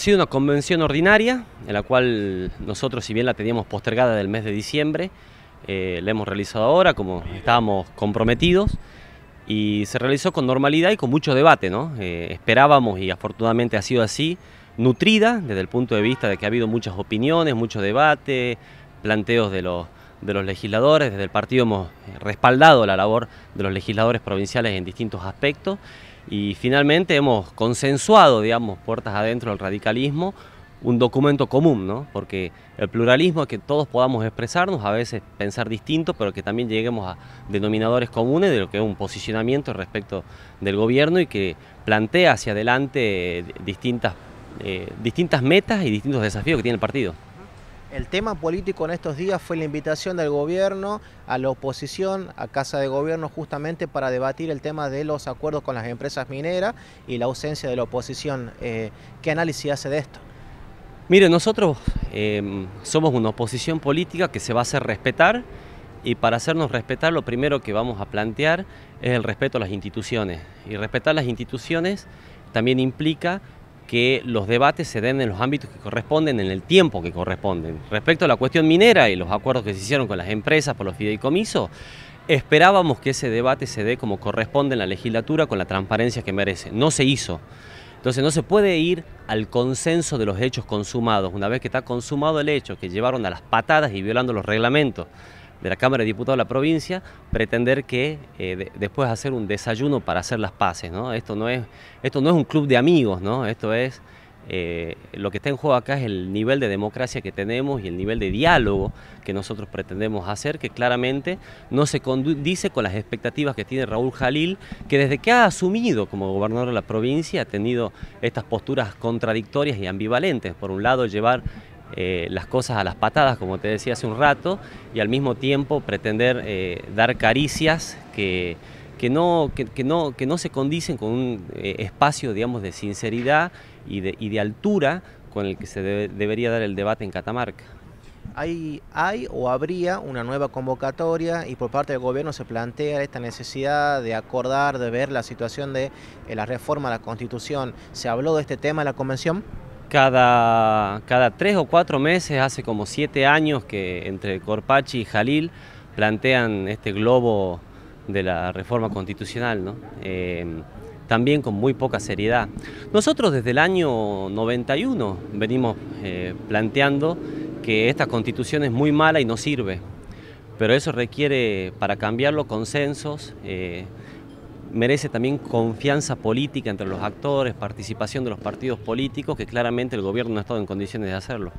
Ha sido una convención ordinaria, en la cual nosotros, si bien la teníamos postergada del mes de diciembre, eh, la hemos realizado ahora como estábamos comprometidos y se realizó con normalidad y con mucho debate, ¿no? Eh, esperábamos y afortunadamente ha sido así, nutrida desde el punto de vista de que ha habido muchas opiniones, mucho debate, planteos de los de los legisladores, desde el partido hemos respaldado la labor de los legisladores provinciales en distintos aspectos y finalmente hemos consensuado, digamos, puertas adentro del radicalismo, un documento común, ¿no? Porque el pluralismo es que todos podamos expresarnos, a veces pensar distinto, pero que también lleguemos a denominadores comunes de lo que es un posicionamiento respecto del gobierno y que plantea hacia adelante eh, distintas, eh, distintas metas y distintos desafíos que tiene el partido. El tema político en estos días fue la invitación del gobierno a la oposición, a Casa de Gobierno, justamente para debatir el tema de los acuerdos con las empresas mineras y la ausencia de la oposición. Eh, ¿Qué análisis hace de esto? Mire, nosotros eh, somos una oposición política que se va a hacer respetar y para hacernos respetar lo primero que vamos a plantear es el respeto a las instituciones. Y respetar las instituciones también implica que los debates se den en los ámbitos que corresponden, en el tiempo que corresponden. Respecto a la cuestión minera y los acuerdos que se hicieron con las empresas por los fideicomisos, esperábamos que ese debate se dé como corresponde en la legislatura con la transparencia que merece. No se hizo. Entonces no se puede ir al consenso de los hechos consumados, una vez que está consumado el hecho que llevaron a las patadas y violando los reglamentos de la Cámara de Diputados de la provincia, pretender que eh, después hacer un desayuno para hacer las paces. ¿no? Esto, no es, esto no es un club de amigos, ¿no? esto es eh, lo que está en juego acá es el nivel de democracia que tenemos y el nivel de diálogo que nosotros pretendemos hacer, que claramente no se dice con las expectativas que tiene Raúl Jalil, que desde que ha asumido como gobernador de la provincia ha tenido estas posturas contradictorias y ambivalentes. Por un lado, llevar eh, las cosas a las patadas, como te decía hace un rato, y al mismo tiempo pretender eh, dar caricias que, no, que, no, se condicen con un eh, espacio, digamos, de sinceridad y de, y de altura con el que se debería dar el debate en Catamarca. Hay, hay o habría una nueva convocatoria y por parte del gobierno se plantea esta necesidad de acordar, de ver la situación de la reforma a la constitución. ¿Se habló de este tema en la convención? Cada, cada tres o cuatro meses, hace como siete años que entre Corpachi y Jalil plantean este globo de la reforma constitucional, eh, también con muy poca seriedad. Nosotros desde el año 91 venimos eh, planteando que esta constitución es muy mala y no sirve, pero eso requiere para cambiarlo consensos. Eh, merece también confianza política entre los actores, participación de los partidos políticos, que claramente el gobierno no ha estado en condiciones de hacerlo.